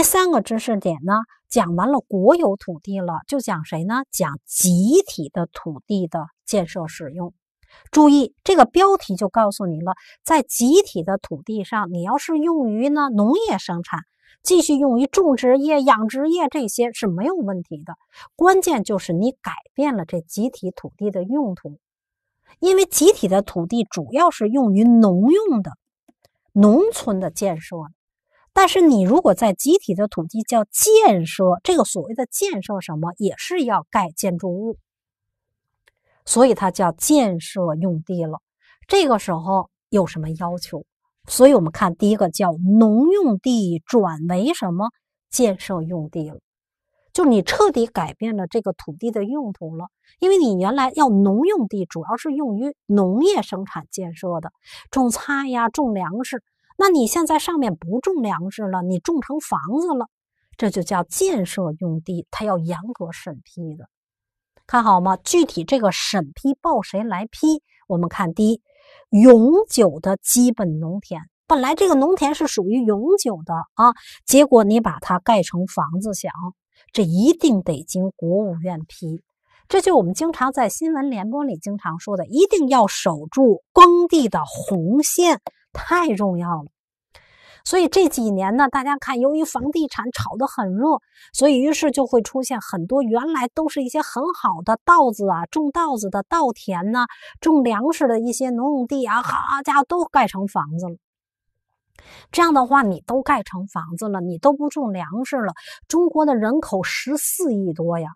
第三个知识点呢，讲完了国有土地了，就讲谁呢？讲集体的土地的建设使用。注意这个标题就告诉你了，在集体的土地上，你要是用于呢农业生产，继续用于种植业、养殖业这些是没有问题的。关键就是你改变了这集体土地的用途，因为集体的土地主要是用于农用的，农村的建设。但是你如果在集体的土地叫建设，这个所谓的建设什么，也是要盖建筑物，所以它叫建设用地了。这个时候有什么要求？所以我们看第一个叫农用地转为什么建设用地了？就是你彻底改变了这个土地的用途了，因为你原来要农用地主要是用于农业生产建设的，种菜呀，种粮食。那你现在上面不种粮食了，你种成房子了，这就叫建设用地，它要严格审批的，看好吗？具体这个审批报谁来批？我们看第一，永久的基本农田，本来这个农田是属于永久的啊，结果你把它盖成房子想，这一定得经国务院批，这就我们经常在新闻联播里经常说的，一定要守住耕地的红线。太重要了，所以这几年呢，大家看，由于房地产炒得很热，所以于是就会出现很多原来都是一些很好的稻子啊，种稻子的稻田呢，种粮食的一些农用地啊，好家伙，都盖成房子了。这样的话，你都盖成房子了，你都不种粮食了。中国的人口十四亿多呀，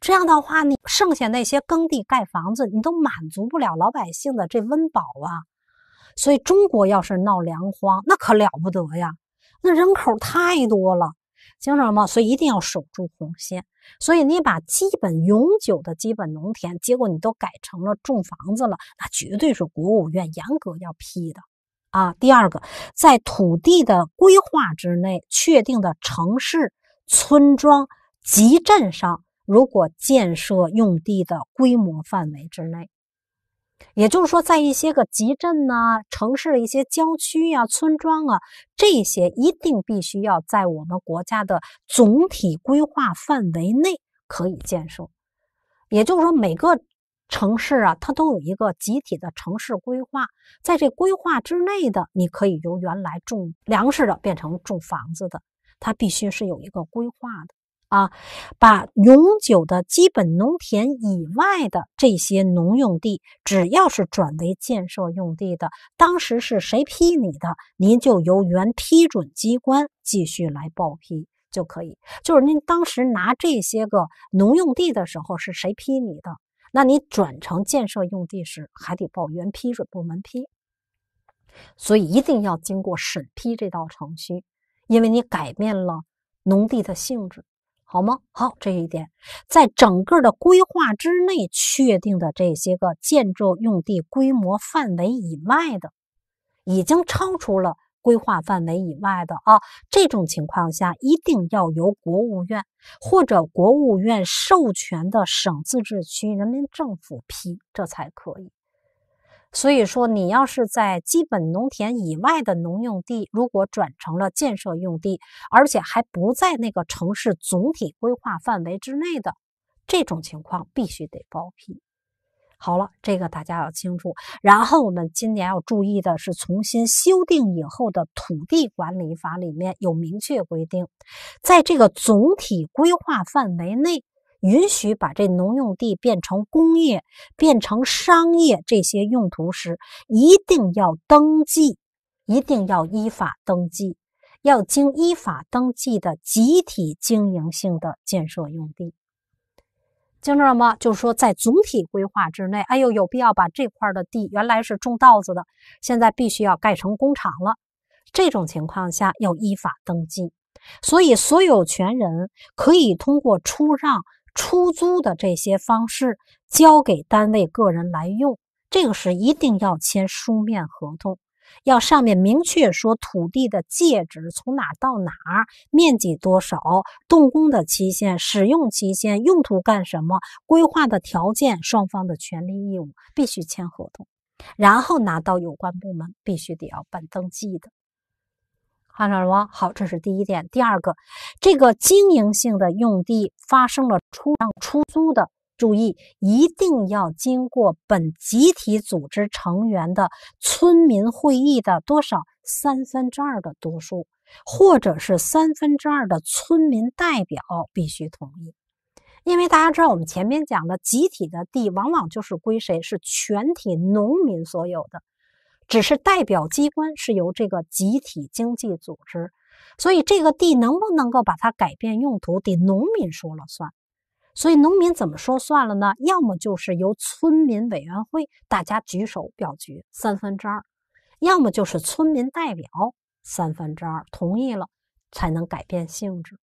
这样的话，你剩下那些耕地盖房子，你都满足不了老百姓的这温饱啊。所以中国要是闹粮荒，那可了不得呀，那人口太多了，清楚了吗？所以一定要守住红线。所以你把基本永久的基本农田，结果你都改成了种房子了，那绝对是国务院严格要批的啊。第二个，在土地的规划之内确定的城市、村庄、集镇上，如果建设用地的规模范围之内。也就是说，在一些个集镇啊、城市的一些郊区呀、村庄啊，这些一定必须要在我们国家的总体规划范围内可以建设。也就是说，每个城市啊，它都有一个集体的城市规划，在这规划之内的，你可以由原来种粮食的变成种房子的，它必须是有一个规划的。啊，把永久的基本农田以外的这些农用地，只要是转为建设用地的，当时是谁批你的，您就由原批准机关继续来报批就可以。就是您当时拿这些个农用地的时候是谁批你的，那你转成建设用地时还得报原批准部门批。所以一定要经过审批这道程序，因为你改变了农地的性质。好吗？好，这一点，在整个的规划之内确定的这些个建设用地规模范围以外的，已经超出了规划范围以外的啊，这种情况下一定要由国务院或者国务院授权的省、自治区人民政府批，这才可以。所以说，你要是在基本农田以外的农用地，如果转成了建设用地，而且还不在那个城市总体规划范围之内的这种情况，必须得报批。好了，这个大家要清楚。然后我们今年要注意的是，重新修订以后的土地管理法里面有明确规定，在这个总体规划范围内。允许把这农用地变成工业、变成商业这些用途时，一定要登记，一定要依法登记，要经依法登记的集体经营性的建设用地。楚了吗？就是说，在总体规划之内，哎呦，有必要把这块的地原来是种稻子的，现在必须要盖成工厂了。这种情况下要依法登记，所以所有权人可以通过出让。出租的这些方式交给单位、个人来用，这个是一定要签书面合同，要上面明确说土地的界址从哪到哪，面积多少，动工的期限、使用期限、用途干什么、规划的条件、双方的权利义务，必须签合同，然后拿到有关部门，必须得要办登记的。看到了吗？好，这是第一点。第二个，这个经营性的用地发生了出让、出租的，注意一定要经过本集体组织成员的村民会议的多少三分之二的多数，或者是三分之二的村民代表必须同意。因为大家知道，我们前面讲的集体的地，往往就是归谁？是全体农民所有的。只是代表机关是由这个集体经济组织，所以这个地能不能够把它改变用途，得农民说了算。所以农民怎么说算了呢？要么就是由村民委员会大家举手表决三分之二，要么就是村民代表三分之二同意了才能改变性质，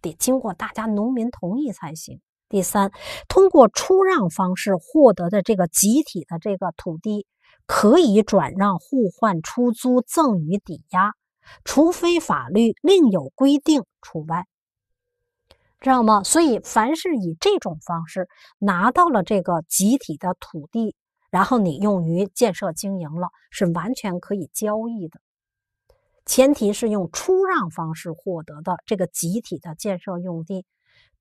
得经过大家农民同意才行。第三，通过出让方式获得的这个集体的这个土地。可以转让、互换、出租、赠与、抵押，除非法律另有规定除外，知道吗？所以，凡是以这种方式拿到了这个集体的土地，然后你用于建设经营了，是完全可以交易的。前提是用出让方式获得的这个集体的建设用地，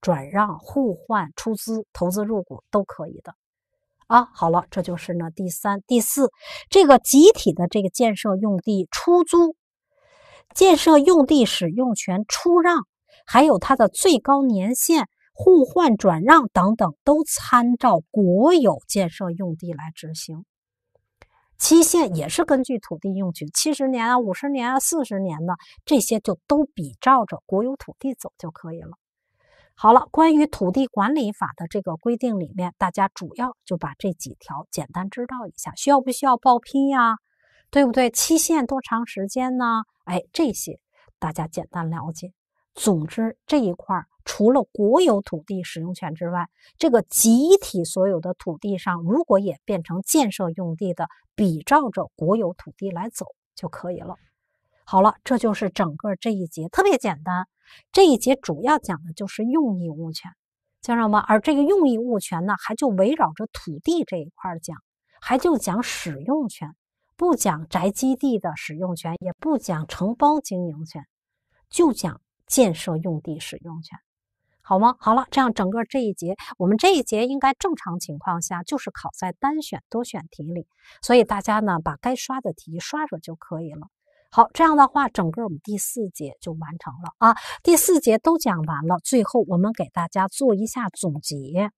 转让、互换、出资、投资入股都可以的。啊，好了，这就是呢，第三、第四，这个集体的这个建设用地出租、建设用地使用权出让，还有它的最高年限、互换转让等等，都参照国有建设用地来执行，期限也是根据土地用权七十年啊、五十年啊、四十年的这些，就都比照着国有土地走就可以了。好了，关于土地管理法的这个规定里面，大家主要就把这几条简单知道一下。需要不需要报批呀？对不对？期限多长时间呢？哎，这些大家简单了解。总之这一块儿，除了国有土地使用权之外，这个集体所有的土地上，如果也变成建设用地的，比照着国有土地来走就可以了。好了，这就是整个这一节，特别简单。这一节主要讲的就是用益物权，家长们。而这个用益物权呢，还就围绕着土地这一块讲，还就讲使用权，不讲宅基地的使用权，也不讲承包经营权，就讲建设用地使用权，好吗？好了，这样整个这一节，我们这一节应该正常情况下就是考在单选、多选题里，所以大家呢把该刷的题刷刷就可以了。好，这样的话，整个我们第四节就完成了啊。第四节都讲完了，最后我们给大家做一下总结。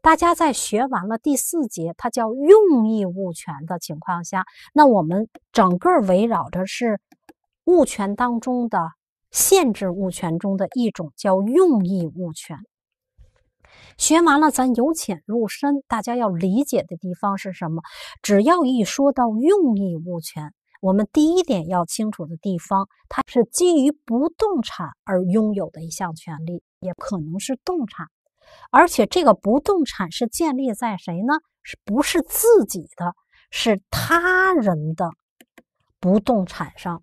大家在学完了第四节，它叫用益物权的情况下，那我们整个围绕着是物权当中的限制物权中的一种叫用益物权。学完了，咱由浅入深，大家要理解的地方是什么？只要一说到用益物权。我们第一点要清楚的地方，它是基于不动产而拥有的一项权利，也可能是动产，而且这个不动产是建立在谁呢？是不是自己的？是他人的不动产上，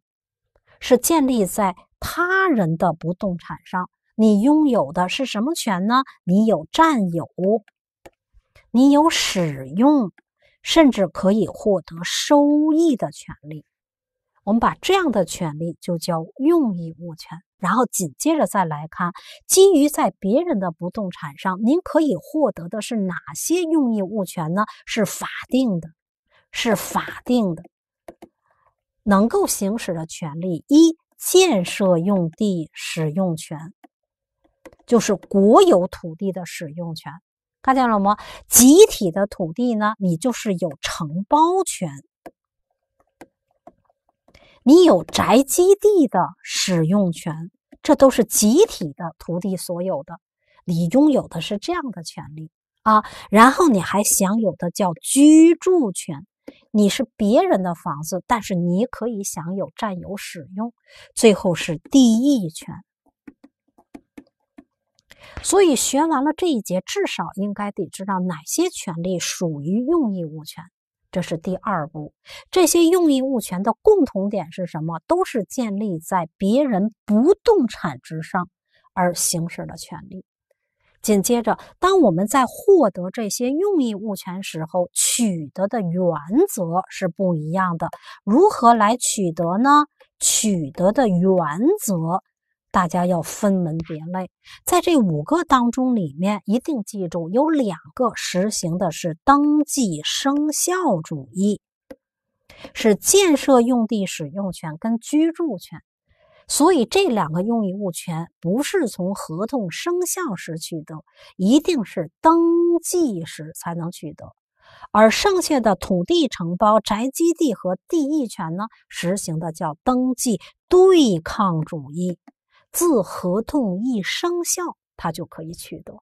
是建立在他人的不动产上。你拥有的是什么权呢？你有占有，你有使用。甚至可以获得收益的权利，我们把这样的权利就叫用益物权。然后紧接着再来看，基于在别人的不动产上，您可以获得的是哪些用益物权呢？是法定的，是法定的能够行使的权利。一，建设用地使用权，就是国有土地的使用权。看见了吗？集体的土地呢，你就是有承包权，你有宅基地的使用权，这都是集体的土地所有的，你拥有的是这样的权利啊。然后你还享有的叫居住权，你是别人的房子，但是你可以享有占有、使用。最后是地役权。所以学完了这一节，至少应该得知道哪些权利属于用益物权，这是第二步。这些用益物权的共同点是什么？都是建立在别人不动产之上而行使的权利。紧接着，当我们在获得这些用益物权时候，取得的原则是不一样的。如何来取得呢？取得的原则。大家要分门别类，在这五个当中，里面一定记住有两个实行的是登记生效主义，是建设用地使用权跟居住权，所以这两个用益物权不是从合同生效时取得，一定是登记时才能取得，而剩下的土地承包、宅基地和地役权呢，实行的叫登记对抗主义。自合同一生效，它就可以取得。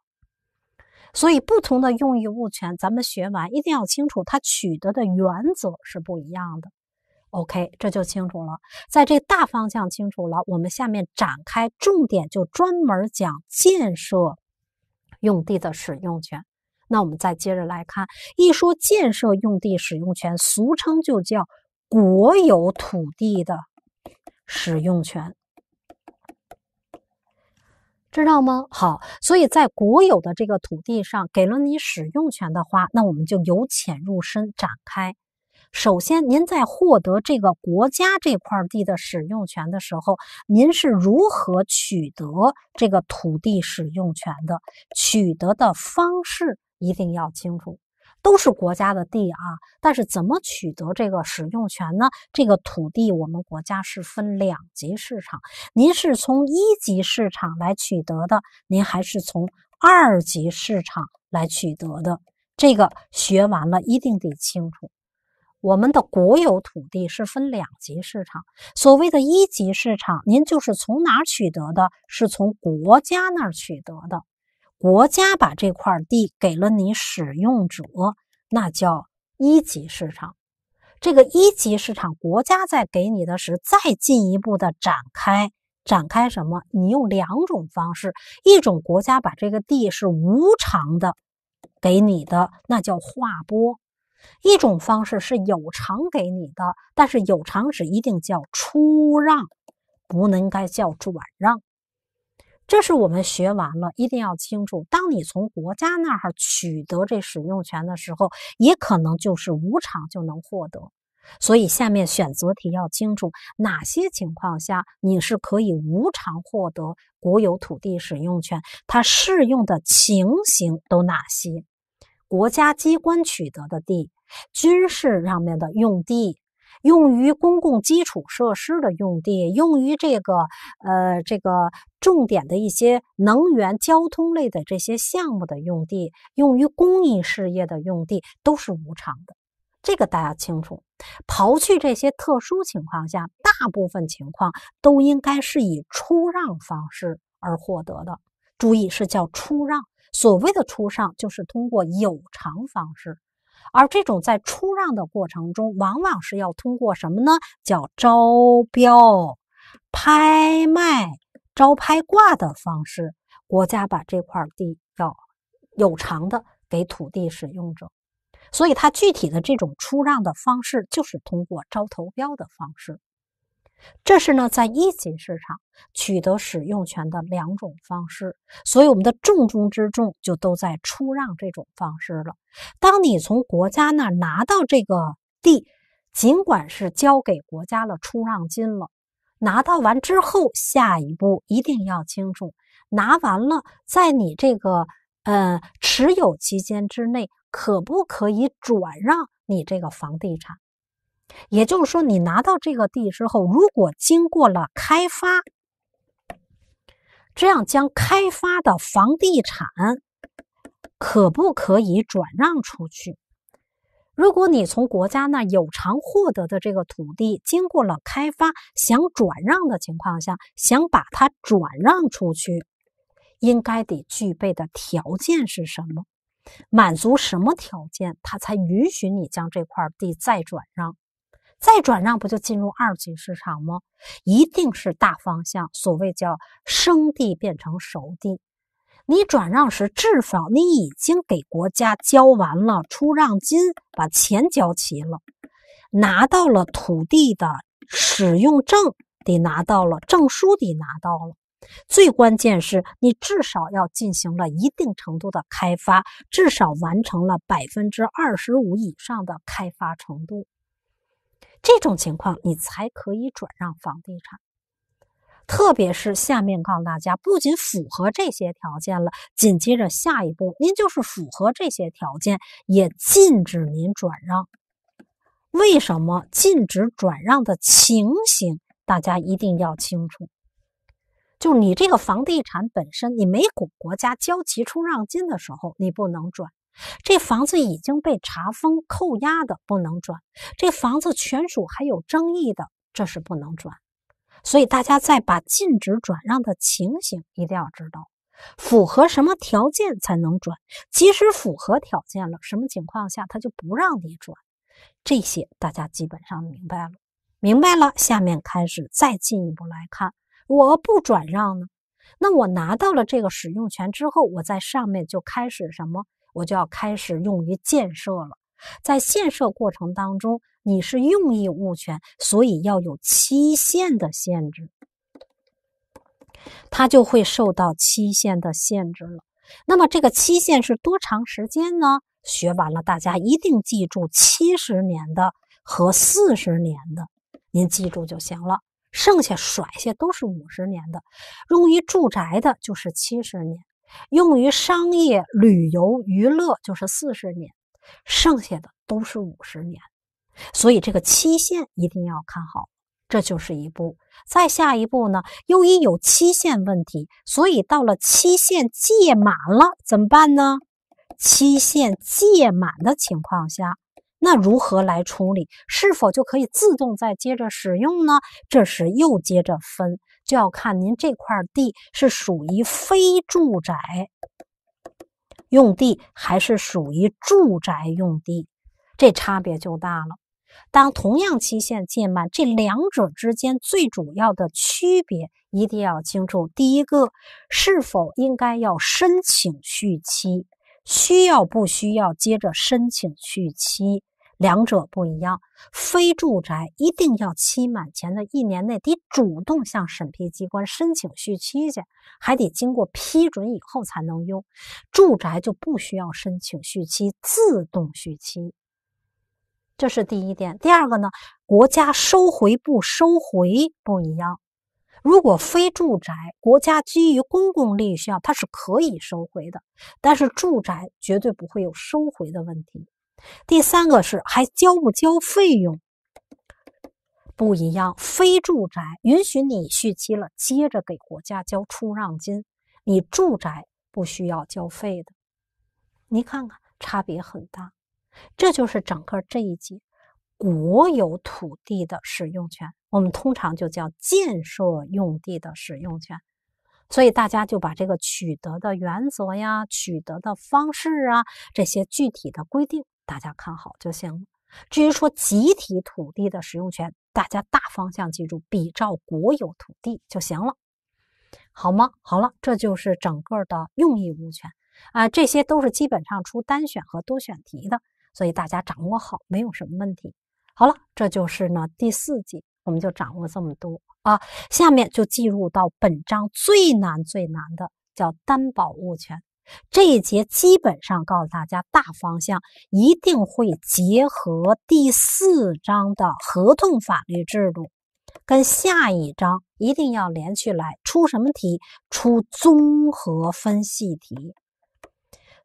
所以，不同的用益物权，咱们学完一定要清楚，它取得的原则是不一样的。OK，这就清楚了。在这大方向清楚了，我们下面展开，重点就专门讲建设用地的使用权。那我们再接着来看，一说建设用地使用权，俗称就叫国有土地的使用权。知道吗？好，所以在国有的这个土地上给了你使用权的话，那我们就由浅入深展开。首先，您在获得这个国家这块地的使用权的时候，您是如何取得这个土地使用权的？取得的方式一定要清楚。都是国家的地啊，但是怎么取得这个使用权呢？这个土地我们国家是分两级市场，您是从一级市场来取得的，您还是从二级市场来取得的？这个学完了一定得清楚。我们的国有土地是分两级市场，所谓的一级市场，您就是从哪取得的？是从国家那儿取得的。国家把这块地给了你使用者，那叫一级市场。这个一级市场，国家在给你的候，再进一步的展开，展开什么？你用两种方式，一种国家把这个地是无偿的给你的，那叫划拨；一种方式是有偿给你的，但是有偿只一定叫出让，不能该叫转让。这是我们学完了一定要清楚，当你从国家那儿取得这使用权的时候，也可能就是无偿就能获得。所以，下面选择题要清楚哪些情况下你是可以无偿获得国有土地使用权，它适用的情形都哪些？国家机关取得的地，军事上面的用地。用于公共基础设施的用地，用于这个呃这个重点的一些能源、交通类的这些项目的用地，用于公益事业的用地都是无偿的，这个大家清楚。刨去这些特殊情况下，大部分情况都应该是以出让方式而获得的。注意是叫出让，所谓的出让就是通过有偿方式。而这种在出让的过程中，往往是要通过什么呢？叫招标、拍卖、招拍挂的方式，国家把这块地要有偿的给土地使用者。所以，它具体的这种出让的方式，就是通过招投标的方式。这是呢，在一级市场取得使用权的两种方式，所以我们的重中之重就都在出让这种方式了。当你从国家那拿到这个地，尽管是交给国家了出让金了，拿到完之后，下一步一定要清楚，拿完了，在你这个呃持有期间之内，可不可以转让你这个房地产？也就是说，你拿到这个地之后，如果经过了开发，这样将开发的房地产可不可以转让出去？如果你从国家那有偿获得的这个土地经过了开发，想转让的情况下，想把它转让出去，应该得具备的条件是什么？满足什么条件，它才允许你将这块地再转让？再转让不就进入二级市场吗？一定是大方向，所谓叫生地变成熟地。你转让时，至少你已经给国家交完了出让金，把钱交齐了，拿到了土地的使用证，得拿到了证书，得拿到了。最关键是你至少要进行了一定程度的开发，至少完成了百分之二十五以上的开发程度。这种情况，你才可以转让房地产。特别是下面告诉大家，不仅符合这些条件了，紧接着下一步，您就是符合这些条件，也禁止您转让。为什么禁止转让的情形？大家一定要清楚。就你这个房地产本身，你没给国家交齐出让金的时候，你不能转。这房子已经被查封、扣押的，不能转；这房子权属还有争议的，这是不能转。所以大家再把禁止转让的情形一定要知道，符合什么条件才能转？即使符合条件了，什么情况下他就不让你转？这些大家基本上明白了。明白了，下面开始再进一步来看，我不转让呢，那我拿到了这个使用权之后，我在上面就开始什么？我就要开始用于建设了，在建设过程当中，你是用益物权，所以要有期限的限制，它就会受到期限的限制了。那么这个期限是多长时间呢？学完了，大家一定记住七十年的和四十年的，您记住就行了，剩下甩下都是五十年的，用于住宅的就是七十年。用于商业旅游娱乐就是四十年，剩下的都是五十年，所以这个期限一定要看好。这就是一步，再下一步呢？由于有期限问题，所以到了期限届满了怎么办呢？期限届满的情况下。那如何来处理？是否就可以自动再接着使用呢？这是又接着分，就要看您这块地是属于非住宅用地还是属于住宅用地，这差别就大了。当同样期限届满，这两者之间最主要的区别一定要清楚。第一个，是否应该要申请续期？需要不需要接着申请续期？两者不一样，非住宅一定要期满前的一年内得主动向审批机关申请续期去，还得经过批准以后才能用；住宅就不需要申请续期，自动续期。这是第一点。第二个呢，国家收回不收回不一样。如果非住宅，国家基于公共利益需要，它是可以收回的；但是住宅绝对不会有收回的问题。第三个是还交不交费用不一样，非住宅允许你续期了，接着给国家交出让金；你住宅不需要交费的。你看看差别很大，这就是整个这一节国有土地的使用权，我们通常就叫建设用地的使用权。所以大家就把这个取得的原则呀、取得的方式啊这些具体的规定。大家看好就行了。至于说集体土地的使用权，大家大方向记住，比照国有土地就行了，好吗？好了，这就是整个的用益物权啊，这些都是基本上出单选和多选题的，所以大家掌握好没有什么问题。好了，这就是呢第四节，我们就掌握这么多啊，下面就进入到本章最难最难的，叫担保物权。这一节基本上告诉大家大方向一定会结合第四章的合同法律制度跟下一章一定要连起来出什么题，出综合分析题。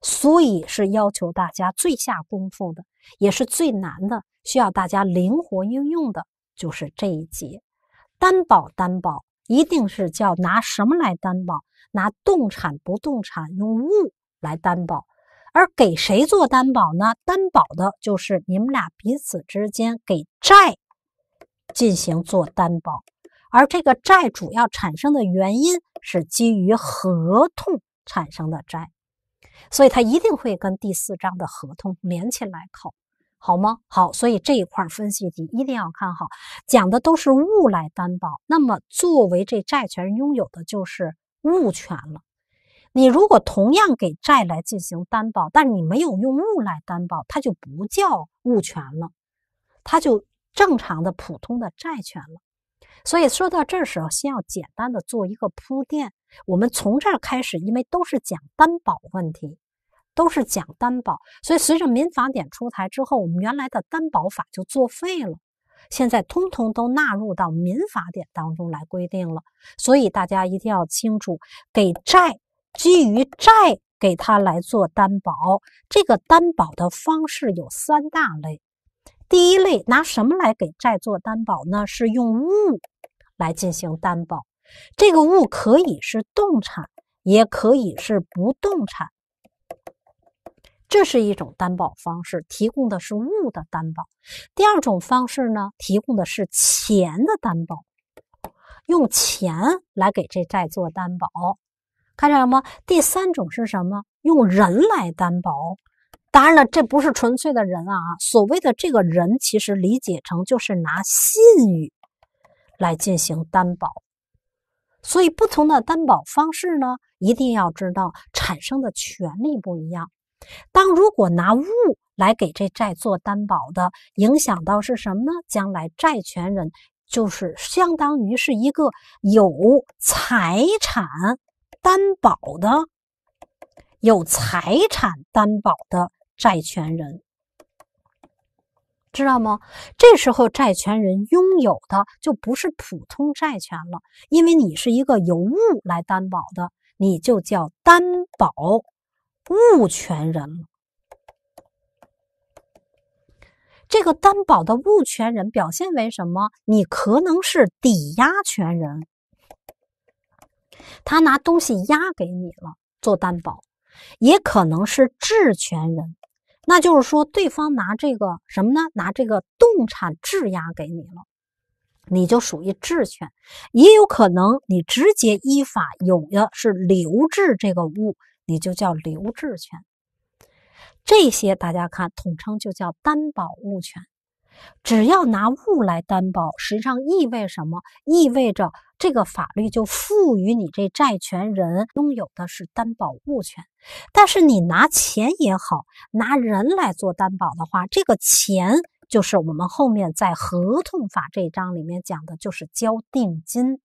所以是要求大家最下功夫的，也是最难的，需要大家灵活应用的，就是这一节担保担保，一定是叫拿什么来担保。拿动产、不动产用物来担保，而给谁做担保呢？担保的就是你们俩彼此之间给债进行做担保，而这个债主要产生的原因是基于合同产生的债，所以它一定会跟第四章的合同连起来考，好吗？好，所以这一块分析题一定要看好，讲的都是物来担保，那么作为这债权人拥有的就是。物权了，你如果同样给债来进行担保，但你没有用物来担保，它就不叫物权了，它就正常的普通的债权了。所以说到这儿时候，先要简单的做一个铺垫。我们从这儿开始，因为都是讲担保问题，都是讲担保，所以随着民法典出台之后，我们原来的担保法就作废了。现在通通都纳入到民法典当中来规定了，所以大家一定要清楚，给债基于债给他来做担保，这个担保的方式有三大类。第一类拿什么来给债做担保呢？是用物来进行担保，这个物可以是动产，也可以是不动产。这是一种担保方式，提供的是物的担保。第二种方式呢，提供的是钱的担保，用钱来给这债做担保，看见了吗？第三种是什么？用人来担保。当然了，这不是纯粹的人啊，所谓的这个人，其实理解成就是拿信誉来进行担保。所以，不同的担保方式呢，一定要知道产生的权利不一样。当如果拿物来给这债做担保的，影响到是什么呢？将来债权人就是相当于是一个有财产担保的、有财产担保的债权人，知道吗？这时候债权人拥有的就不是普通债权了，因为你是一个由物来担保的，你就叫担保。物权人了，这个担保的物权人表现为什么？你可能是抵押权人，他拿东西押给你了做担保；也可能是质权人，那就是说对方拿这个什么呢？拿这个动产质押给你了，你就属于质权；也有可能你直接依法有的是留置这个物。你就叫留置权，这些大家看统称就叫担保物权。只要拿物来担保，实际上意味什么？意味着这个法律就赋予你这债权人拥有的是担保物权。但是你拿钱也好，拿人来做担保的话，这个钱就是我们后面在合同法这一章里面讲的就是交定金。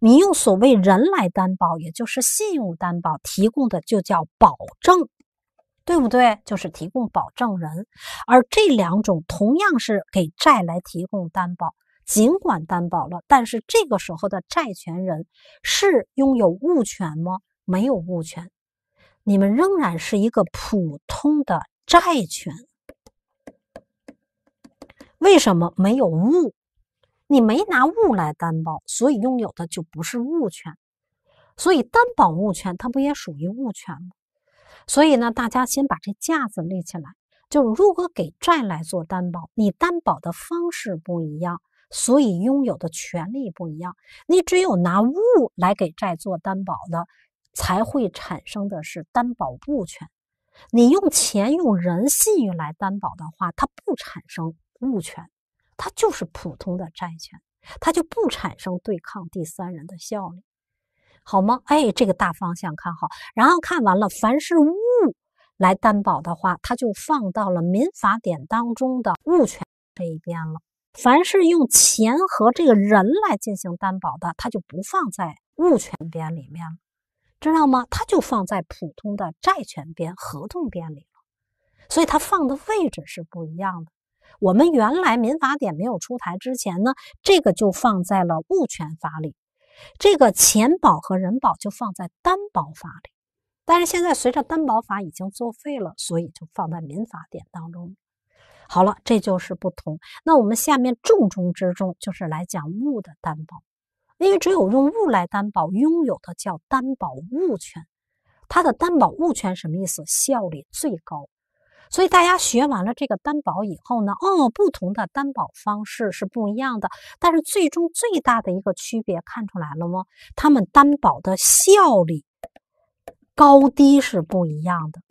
你用所谓人来担保，也就是信用担保提供的就叫保证，对不对？就是提供保证人，而这两种同样是给债来提供担保。尽管担保了，但是这个时候的债权人是拥有物权吗？没有物权，你们仍然是一个普通的债权。为什么没有物？你没拿物来担保，所以拥有的就不是物权。所以担保物权它不也属于物权吗？所以呢，大家先把这架子立起来。就是如果给债来做担保，你担保的方式不一样，所以拥有的权利不一样。你只有拿物来给债做担保的，才会产生的是担保物权。你用钱、用人、信誉来担保的话，它不产生物权。它就是普通的债权，它就不产生对抗第三人的效力，好吗？哎，这个大方向看好。然后看完了，凡是物来担保的话，它就放到了民法典当中的物权这一边了。凡是用钱和这个人来进行担保的，它就不放在物权边里面了，知道吗？它就放在普通的债权边、合同边里了。所以它放的位置是不一样的。我们原来民法典没有出台之前呢，这个就放在了物权法里，这个钱保和人保就放在担保法里。但是现在随着担保法已经作废了，所以就放在民法典当中。好了，这就是不同。那我们下面重中之重就是来讲物的担保，因为只有用物来担保，拥有的叫担保物权。它的担保物权什么意思？效力最高。所以大家学完了这个担保以后呢，哦，不同的担保方式是不一样的，但是最终最大的一个区别看出来了吗？他们担保的效力高低是不一样的。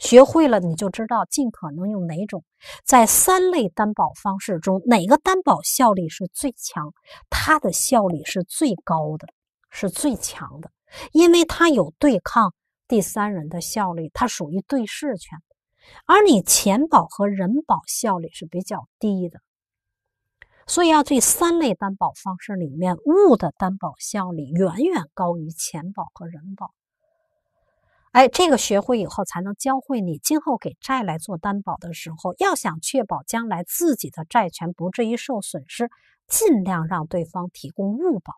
学会了你就知道尽可能用哪种，在三类担保方式中，哪个担保效力是最强，它的效力是最高的，是最强的，因为它有对抗第三人的效力，它属于对事权。而你钱保和人保效率是比较低的，所以要这三类担保方式里面，物的担保效率远远高于钱保和人保。哎，这个学会以后才能教会你，今后给债来做担保的时候，要想确保将来自己的债权不至于受损失，尽量让对方提供物保，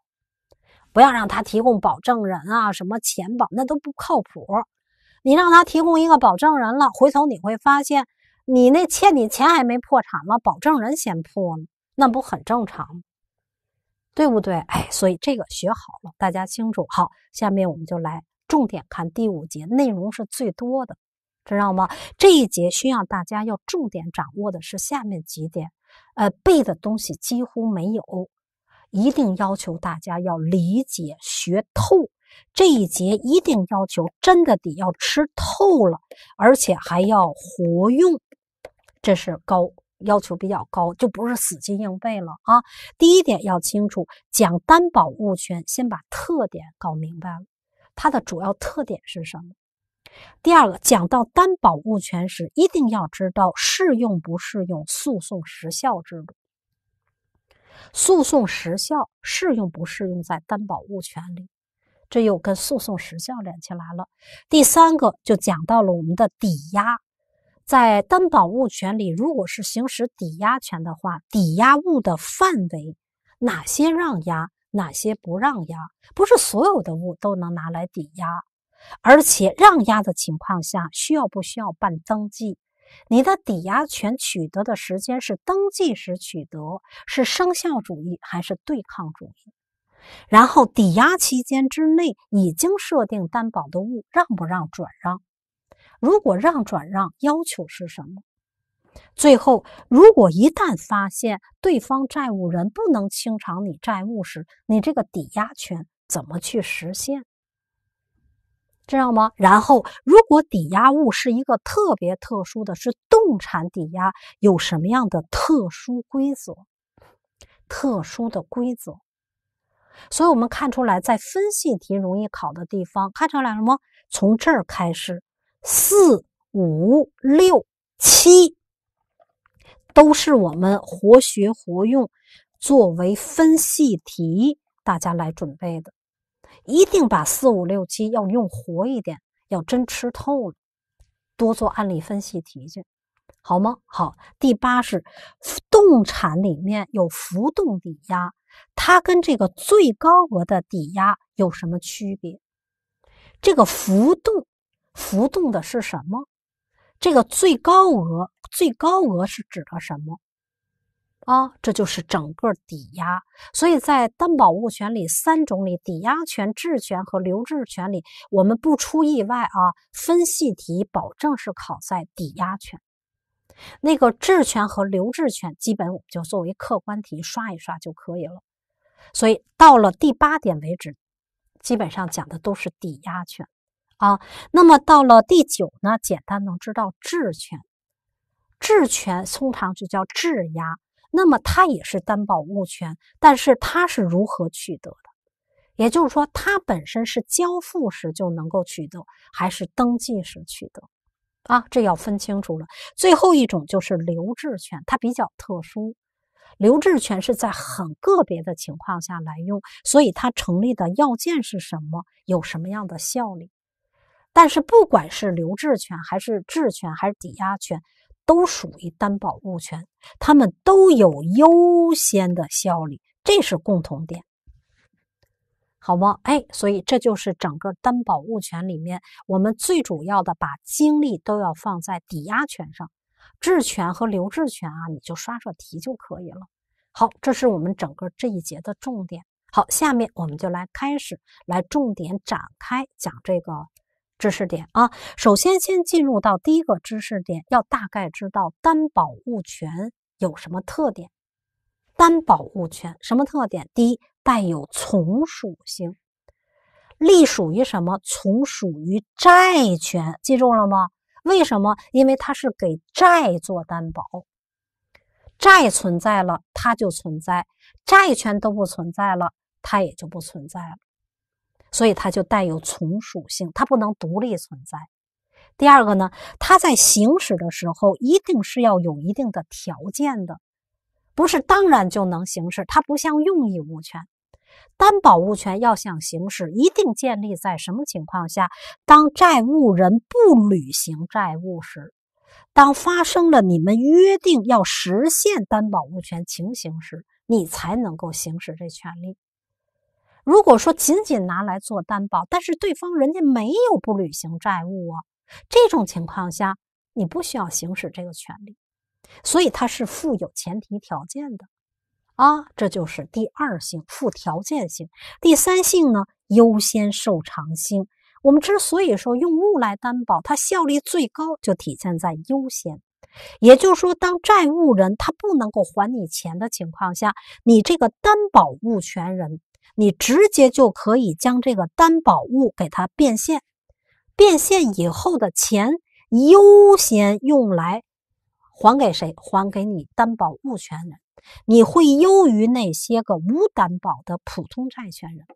不要让他提供保证人啊，什么钱保那都不靠谱。你让他提供一个保证人了，回头你会发现，你那欠你钱还没破产呢，保证人先破了，那不很正常，对不对？哎，所以这个学好了，大家清楚。好，下面我们就来重点看第五节，内容是最多的，知道吗？这一节需要大家要重点掌握的是下面几点，呃，背的东西几乎没有，一定要求大家要理解学透。这一节一定要求真的得要吃透了，而且还要活用，这是高要求比较高，就不是死记硬背了啊。第一点要清楚，讲担保物权，先把特点搞明白了，它的主要特点是什么？第二个，讲到担保物权时，一定要知道适用不适用诉讼时效制度，诉讼时效适用不适用在担保物权里？这又跟诉讼时效连起来了。第三个就讲到了我们的抵押，在担保物权里，如果是行使抵押权的话，抵押物的范围哪些让押，哪些不让押？不是所有的物都能拿来抵押，而且让押的情况下，需要不需要办登记？你的抵押权取得的时间是登记时取得，是生效主义还是对抗主义？然后，抵押期间之内已经设定担保的物，让不让转让？如果让转让，要求是什么？最后，如果一旦发现对方债务人不能清偿你债务时，你这个抵押权怎么去实现？知道吗？然后，如果抵押物是一个特别特殊的，是动产抵押，有什么样的特殊规则？特殊的规则。所以我们看出来，在分析题容易考的地方，看出来了吗？从这儿开始，四五六七都是我们活学活用，作为分析题大家来准备的，一定把四五六七要用活一点，要真吃透了，多做案例分析题去，好吗？好，第八是动产里面有浮动抵押。它跟这个最高额的抵押有什么区别？这个浮动，浮动的是什么？这个最高额最高额是指的什么？啊，这就是整个抵押。所以在担保物权里，三种里，抵押权、质权和留置权里，我们不出意外啊，分析题保证是考在抵押权。那个质权和留置权，基本我们就作为客观题刷一刷就可以了。所以到了第八点为止，基本上讲的都是抵押权啊。那么到了第九呢，简单能知道质权。质权通常就叫质押，那么它也是担保物权，但是它是如何取得的？也就是说，它本身是交付时就能够取得，还是登记时取得？啊，这要分清楚了。最后一种就是留置权，它比较特殊。留置权是在很个别的情况下来用，所以它成立的要件是什么？有什么样的效力？但是不管是留置权还是质权还是抵押权，都属于担保物权，它们都有优先的效力，这是共同点，好吗？哎，所以这就是整个担保物权里面，我们最主要的把精力都要放在抵押权上。质权和留置权啊，你就刷刷题就可以了。好，这是我们整个这一节的重点。好，下面我们就来开始，来重点展开讲这个知识点啊。首先，先进入到第一个知识点，要大概知道担保物权有什么特点。担保物权什么特点？第一，带有从属性，隶属于什么？从属于债权，记住了吗？为什么？因为它是给债做担保，债存在了，它就存在；债权都不存在了，它也就不存在了。所以它就带有从属性，它不能独立存在。第二个呢，它在行使的时候一定是要有一定的条件的，不是当然就能行使。它不像用益物权。担保物权要想行使，一定建立在什么情况下？当债务人不履行债务时，当发生了你们约定要实现担保物权情形时，你才能够行使这权利。如果说仅仅拿来做担保，但是对方人家没有不履行债务啊，这种情况下你不需要行使这个权利。所以它是附有前提条件的。啊，这就是第二性，附条件性；第三性呢，优先受偿性。我们之所以说用物来担保，它效力最高，就体现在优先。也就是说，当债务人他不能够还你钱的情况下，你这个担保物权人，你直接就可以将这个担保物给他变现，变现以后的钱优先用来。还给谁？还给你担保物权人，你会优于那些个无担保的普通债权人，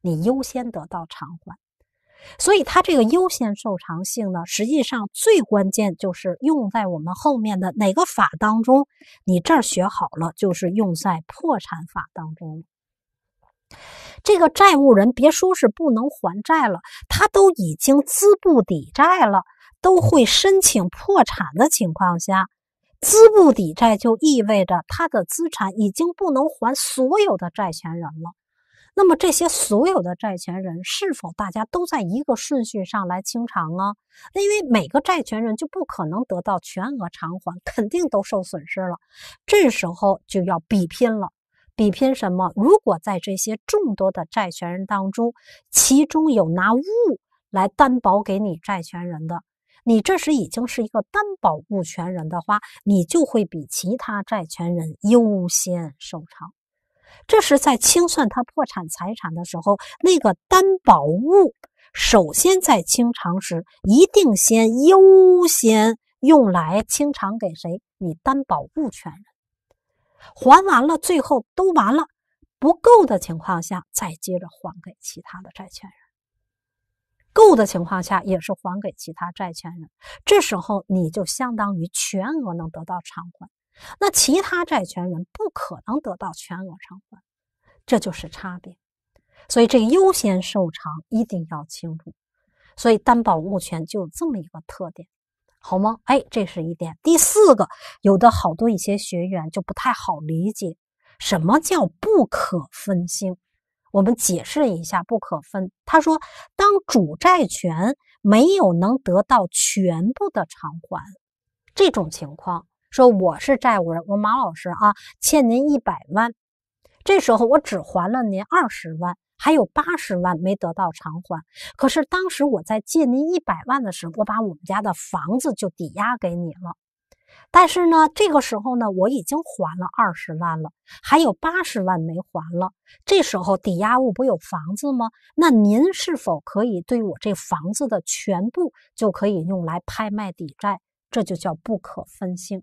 你优先得到偿还。所以，他这个优先受偿性呢，实际上最关键就是用在我们后面的哪个法当中？你这儿学好了，就是用在破产法当中。这个债务人别说是不能还债了，他都已经资不抵债了，都会申请破产的情况下。资不抵债就意味着他的资产已经不能还所有的债权人了。那么这些所有的债权人是否大家都在一个顺序上来清偿啊？那因为每个债权人就不可能得到全额偿还，肯定都受损失了。这时候就要比拼了，比拼什么？如果在这些众多的债权人当中，其中有拿物来担保给你债权人的。你这时已经是一个担保物权人的话，你就会比其他债权人优先受偿。这时在清算他破产财产的时候，那个担保物首先在清偿时一定先优先用来清偿给谁？你担保物权人，还完了，最后都完了，不够的情况下，再接着还给其他的债权人。够的情况下，也是还给其他债权人，这时候你就相当于全额能得到偿还，那其他债权人不可能得到全额偿还，这就是差别。所以这优先受偿一定要清楚。所以担保物权就有这么一个特点，好吗？哎，这是一点。第四个，有的好多一些学员就不太好理解，什么叫不可分性？我们解释一下不可分。他说，当主债权没有能得到全部的偿还，这种情况，说我是债务人，我马老师啊，欠您一百万，这时候我只还了您二十万，还有八十万没得到偿还。可是当时我在借您一百万的时候，我把我们家的房子就抵押给你了。但是呢，这个时候呢，我已经还了二十万了，还有八十万没还了。这时候抵押物不有房子吗？那您是否可以对我这房子的全部就可以用来拍卖抵债？这就叫不可分性。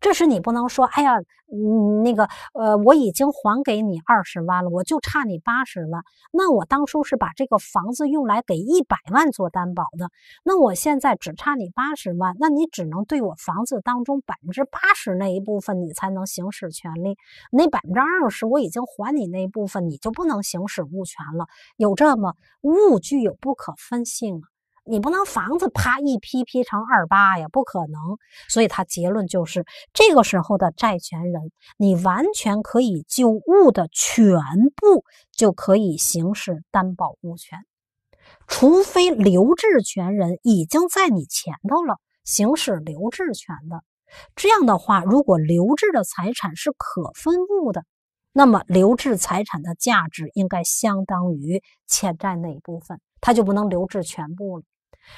这时你不能说，哎呀，嗯，那个，呃，我已经还给你二十万了，我就差你八十万。那我当初是把这个房子用来给一百万做担保的，那我现在只差你八十万，那你只能对我房子当中百分之八十那一部分，你才能行使权利。那百分之二十我已经还你那一部分，你就不能行使物权了。有这么物具有不可分性。你不能房子啪一批批成二八呀，不可能。所以他结论就是，这个时候的债权人，你完全可以就物的全部就可以行使担保物权，除非留置权人已经在你前头了，行使留置权的。这样的话，如果留置的财产是可分物的，那么留置财产的价值应该相当于欠债那一部分，他就不能留置全部了。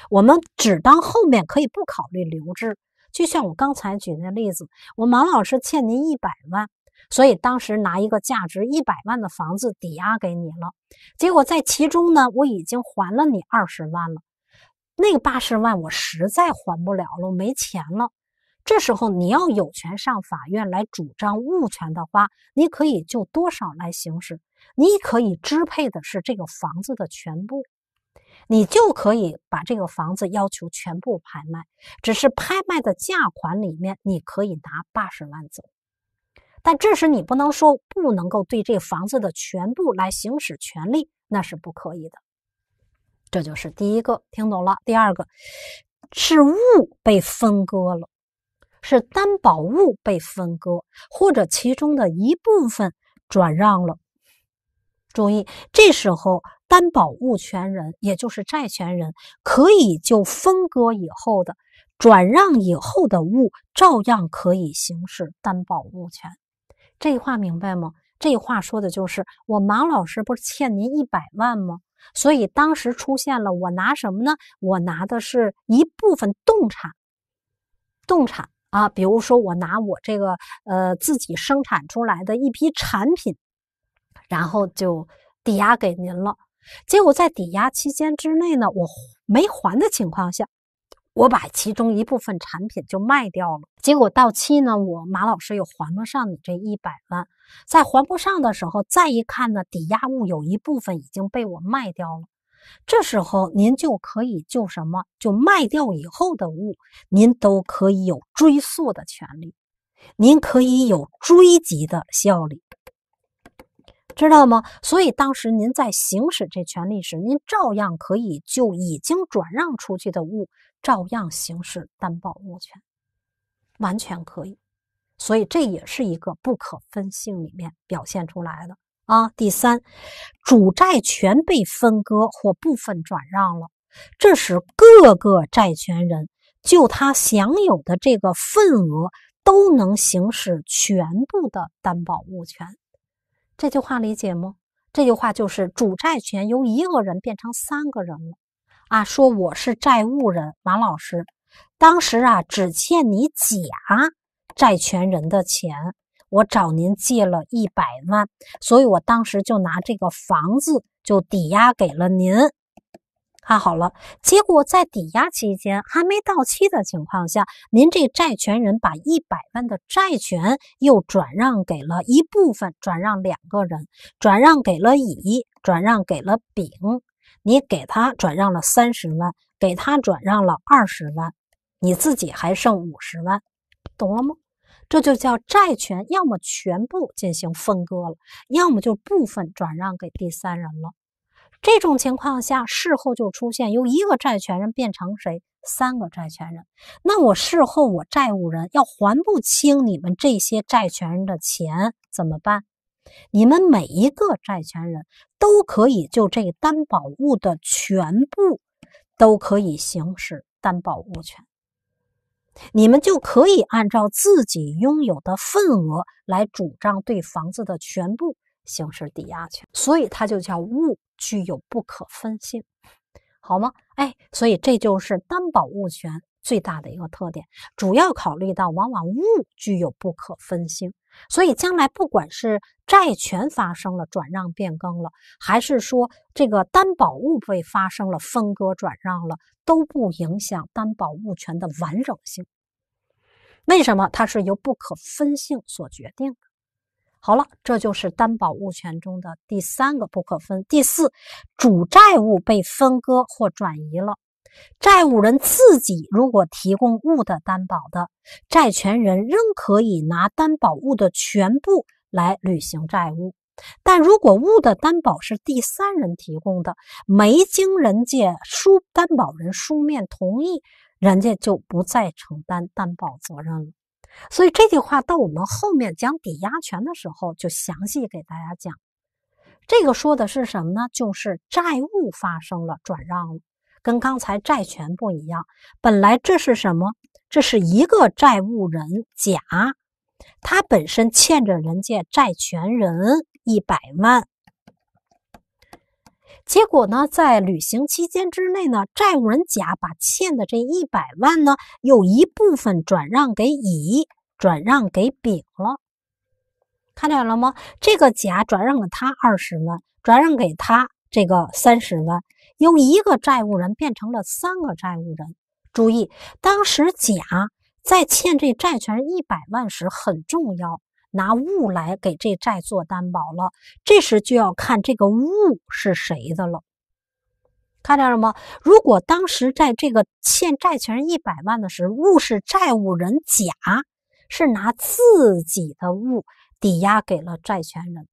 我们只当后面可以不考虑留置，就像我刚才举的例子，我马老师欠您一百万，所以当时拿一个价值一百万的房子抵押给你了。结果在其中呢，我已经还了你二十万了，那个八十万我实在还不了了，我没钱了。这时候你要有权上法院来主张物权的话，你可以就多少来行使，你可以支配的是这个房子的全部。你就可以把这个房子要求全部拍卖，只是拍卖的价款里面你可以拿八十万走，但这时你不能说不能够对这房子的全部来行使权利，那是不可以的。这就是第一个，听懂了？第二个是物被分割了，是担保物被分割，或者其中的一部分转让了。注意，这时候。担保物权人，也就是债权人，可以就分割以后的、转让以后的物，照样可以行使担保物权。这话明白吗？这话说的就是我马老师不是欠您一百万吗？所以当时出现了，我拿什么呢？我拿的是一部分动产，动产啊，比如说我拿我这个呃自己生产出来的一批产品，然后就抵押给您了。结果在抵押期间之内呢，我没还的情况下，我把其中一部分产品就卖掉了。结果到期呢，我马老师又还不上你这一百万，在还不上的时候，再一看呢，抵押物有一部分已经被我卖掉了。这时候您就可以就什么，就卖掉以后的物，您都可以有追溯的权利，您可以有追及的效力。知道吗？所以当时您在行使这权利时，您照样可以就已经转让出去的物，照样行使担保物权，完全可以。所以这也是一个不可分性里面表现出来的啊。第三，主债权被分割或部分转让了，这时各个债权人就他享有的这个份额都能行使全部的担保物权。这句话理解吗？这句话就是主债权由一个人变成三个人了啊！说我是债务人马老师，当时啊只欠你甲债权人的钱，我找您借了一百万，所以我当时就拿这个房子就抵押给了您。看好了，结果在抵押期间还没到期的情况下，您这债权人把一百万的债权又转让给了一部分，转让两个人，转让给了乙，转让给了丙，你给他转让了三十万，给他转让了二十万，你自己还剩五十万，懂了吗？这就叫债权要么全部进行分割了，要么就部分转让给第三人了。这种情况下，事后就出现由一个债权人变成谁三个债权人。那我事后我债务人要还不清你们这些债权人的钱怎么办？你们每一个债权人都可以就这担保物的全部都可以行使担保物权，你们就可以按照自己拥有的份额来主张对房子的全部。行使抵押权，所以它就叫物具有不可分性，好吗？哎，所以这就是担保物权最大的一个特点，主要考虑到往往物具有不可分性，所以将来不管是债权发生了转让、变更了，还是说这个担保物被发生了分割、转让了，都不影响担保物权的完整性。为什么？它是由不可分性所决定的。好了，这就是担保物权中的第三个不可分。第四，主债务被分割或转移了，债务人自己如果提供物的担保的，债权人仍可以拿担保物的全部来履行债务。但如果物的担保是第三人提供的，没经人家书担保人书面同意，人家就不再承担担保责任了。所以这句话到我们后面讲抵押权的时候，就详细给大家讲。这个说的是什么呢？就是债务发生了转让了，跟刚才债权不一样。本来这是什么？这是一个债务人甲，他本身欠着人家债权人一百万。结果呢，在履行期间之内呢，债务人甲把欠的这一百万呢，有一部分转让给乙，转让给丙了。看见了吗？这个甲转让了他二十万，转让给他这个三十万，由一个债务人变成了三个债务人。注意，当时甲在欠这债权一百万时很重要。拿物来给这债做担保了，这时就要看这个物是谁的了。看见了吗？如果当时在这个欠债权人一百万的时候，物是债务人甲是拿自己的物抵押给了债权人，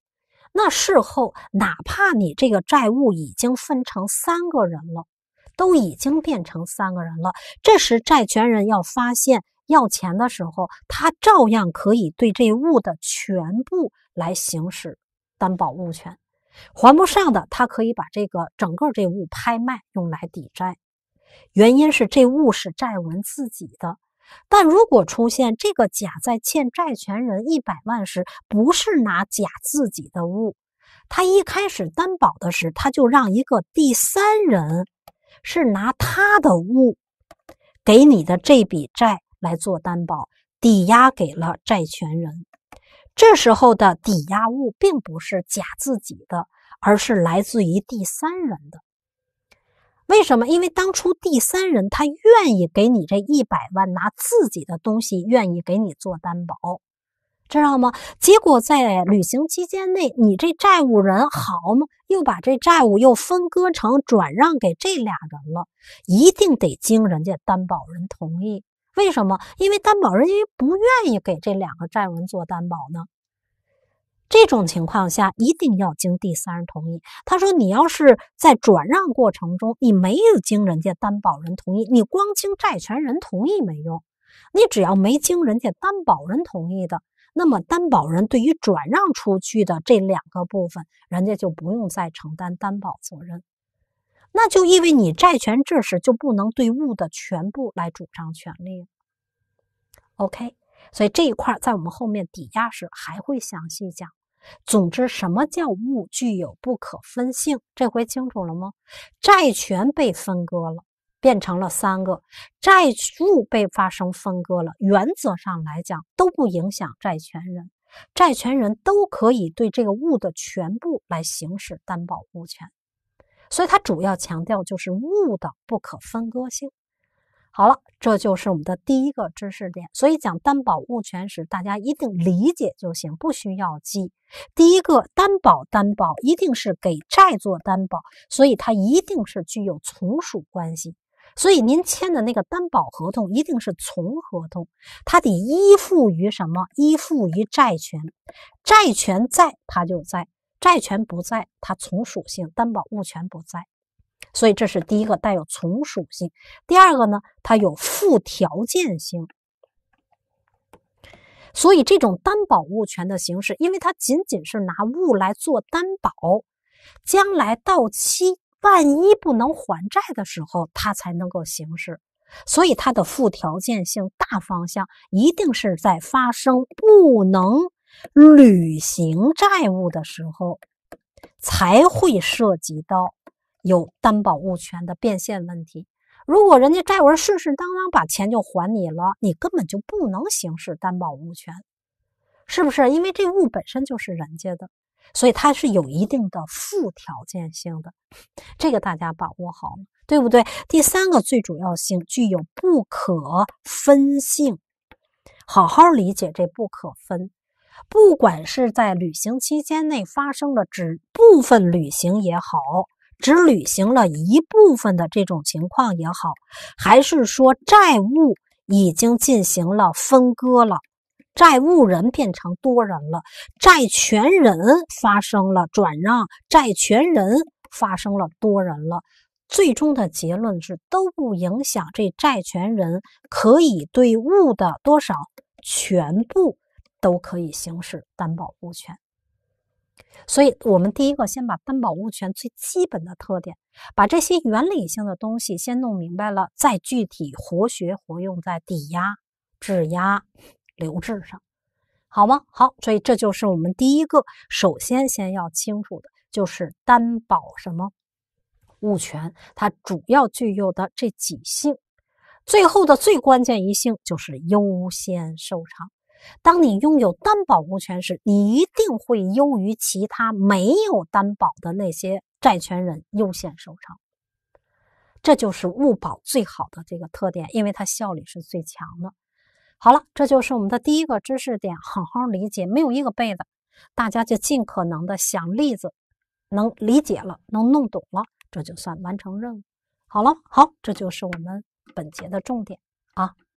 那事后哪怕你这个债务已经分成三个人了，都已经变成三个人了，这时债权人要发现。要钱的时候，他照样可以对这物的全部来行使担保物权。还不上的，他可以把这个整个这物拍卖用来抵债。原因是这物是债文自己的。但如果出现这个甲在欠债权人一百万时，不是拿甲自己的物，他一开始担保的时，他就让一个第三人是拿他的物给你的这笔债。来做担保，抵押给了债权人。这时候的抵押物并不是甲自己的，而是来自于第三人的。为什么？因为当初第三人他愿意给你这一百万，拿自己的东西愿意给你做担保，知道吗？结果在履行期间内，你这债务人好嘛，又把这债务又分割成转让给这俩人了，一定得经人家担保人同意。为什么？因为担保人因为不愿意给这两个债务人做担保呢？这种情况下一定要经第三人同意。他说，你要是在转让过程中，你没有经人家担保人同意，你光经债权人同意没用。你只要没经人家担保人同意的，那么担保人对于转让出去的这两个部分，人家就不用再承担担保责任。那就意味你债权这时就不能对物的全部来主张权利。OK，所以这一块在我们后面抵押时还会详细讲。总之，什么叫物具有不可分性？这回清楚了吗？债权被分割了，变成了三个，债务被发生分割了。原则上来讲，都不影响债权人，债权人都可以对这个物的全部来行使担保物权。所以它主要强调就是物的不可分割性。好了，这就是我们的第一个知识点。所以讲担保物权时，大家一定理解就行，不需要记。第一个，担保担保一定是给债做担保，所以它一定是具有从属关系。所以您签的那个担保合同一定是从合同，它得依附于什么？依附于债权，债权在它就在。债权不在，它从属性担保物权不在，所以这是第一个带有从属性。第二个呢，它有附条件性。所以这种担保物权的形式，因为它仅仅是拿物来做担保，将来到期万一不能还债的时候，它才能够行使。所以它的附条件性大方向一定是在发生不能。履行债务的时候，才会涉及到有担保物权的变现问题。如果人家债务人顺顺当当把钱就还你了，你根本就不能行使担保物权，是不是？因为这物本身就是人家的，所以它是有一定的附条件性的。这个大家把握好，对不对？第三个最主要性具有不可分性，好好理解这不可分。不管是在履行期间内发生了只部分履行也好，只履行了一部分的这种情况也好，还是说债务已经进行了分割了，债务人变成多人了，债权人发生了转让，债权人发生了多人了，最终的结论是都不影响这债权人可以对物的多少全部。都可以行使担保物权，所以，我们第一个先把担保物权最基本的特点，把这些原理性的东西先弄明白了，再具体活学活用在抵押、质押、留置上，好吗？好，所以这就是我们第一个，首先先要清楚的，就是担保什么物权，它主要具有的这几性，最后的最关键一性就是优先受偿。当你拥有担保物权时，你一定会优于其他没有担保的那些债权人优先受偿。这就是物保最好的这个特点，因为它效率是最强的。好了，这就是我们的第一个知识点，好好理解，没有一个背的，大家就尽可能的想例子，能理解了，能弄懂了，这就算完成任务。好了，好，这就是我们本节的重点啊。